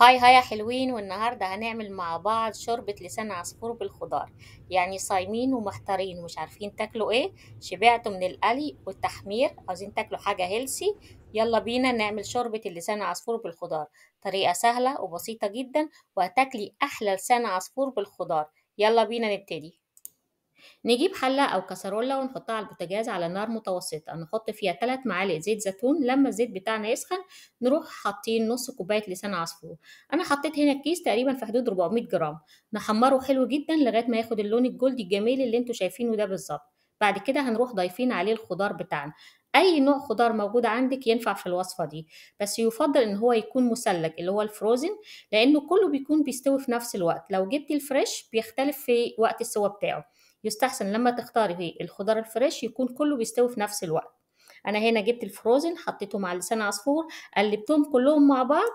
هاي هاي يا حلوين والنهاردة هنعمل مع بعض شوربة لسان عصفور بالخضار يعني صايمين ومحتارين ومش عارفين تاكلوا ايه شبعتوا من القلي والتحمير عاوزين تاكلوا حاجة هيلسي يلا بينا نعمل شوربة اللسان عصفور بالخضار طريقة سهلة وبسيطة جدا وهتاكلي أحلى لسان عصفور بالخضار يلا بينا نبتدي نجيب حلة أو كسرولة ونحطها على البوتاجاز على نار متوسطة نحط فيها تلات معالق زيت زيتون لما الزيت بتاعنا يسخن نروح حاطين نص كوباية لسان عصفور أنا حطيت هنا الكيس تقريبا في حدود 400 جرام نحمره حلو جدا لغاية ما ياخد اللون الجولدي الجميل اللي انتوا شايفينه ده بالظبط بعد كده هنروح ضايفين عليه الخضار بتاعنا اي نوع خضار موجود عندك ينفع في الوصفه دي بس يفضل ان هو يكون مثلج اللي هو الفروزن لانه كله بيكون بيستوي في نفس الوقت لو جبتي الفريش بيختلف في وقت السوا بتاعه يستحسن لما تختاري الخضار الفريش يكون كله بيستوي في نفس الوقت انا هنا جبت الفروزن حطيته مع لسان عصفور قلبتهم كلهم مع بعض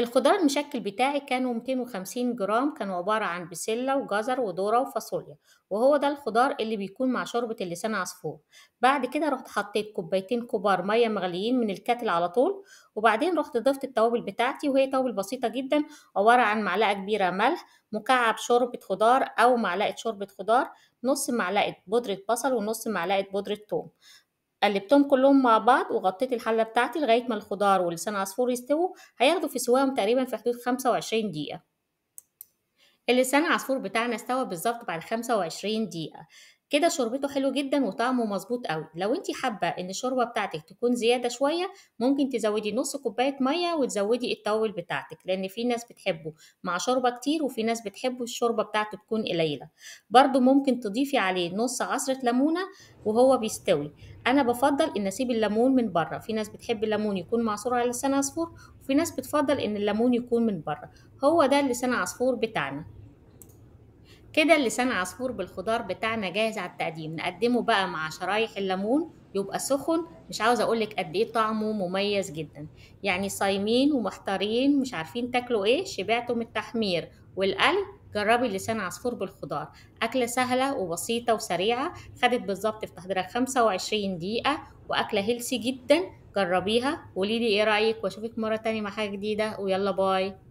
الخضار المشكل بتاعي كانوا 250 جرام كانوا عبارة عن بسلة وجزر وذرة وفاصوليا وهو ده الخضار اللي بيكون مع شوربة اللسان عصفور بعد كده رحت حطيت كوبايتين كبار مية مغليين من الكاتل على طول وبعدين رحت ضفت التوابل بتاعتي وهي توابل بسيطة جدا عبارة عن معلقة كبيرة ملح مكعب شوربة خضار أو معلقة شوربة خضار نص معلقة بودرة بصل ونص معلقة بودرة ثوم قلبتهم كلهم مع بعض وغطيت الحله بتاعتي لغايه ما الخضار ولسان عصفور يستووا هياخدوا في سواهم تقريبا في حدود 25 دقيقه اللسان عصفور بتاعنا استوى بالظبط بعد 25 دقيقه كده شوربته حلو جدا وطعمه مظبوط قوي لو انت حابه ان الشوربه بتاعتك تكون زياده شويه ممكن تزودي نص كوبايه ميه وتزودي التوابل بتاعتك لان في ناس بتحبه مع شوربه كتير وفي ناس بتحبه الشوربه بتاعته تكون قليله برده ممكن تضيفي عليه نص عصره ليمونه وهو بيستوي انا بفضل ان اسيب الليمون من بره في ناس بتحب الليمون يكون معصور على لسان عصفور وفي ناس بتفضل ان الليمون يكون من بره هو ده لسان عصفور بتاعنا كده اللسان عصفور بالخضار بتاعنا جاهز على التقديم نقدمه بقى مع شرايح الليمون يبقى سخن مش عاوزه اقولك قد ايه طعمه مميز جدا يعني صايمين ومحتارين مش عارفين تاكلوا ايه شبعتوا من التحمير والقلب جربي لسان عصفور بالخضار أكلة سهلة وبسيطة وسريعة خدت بالظبط في تحضيرها 25 دقيقة وأكلة هيلسي جدا جربيها قوليلي ايه رأيك واشوفك مرة تانية مع حاجة جديدة ويلا باي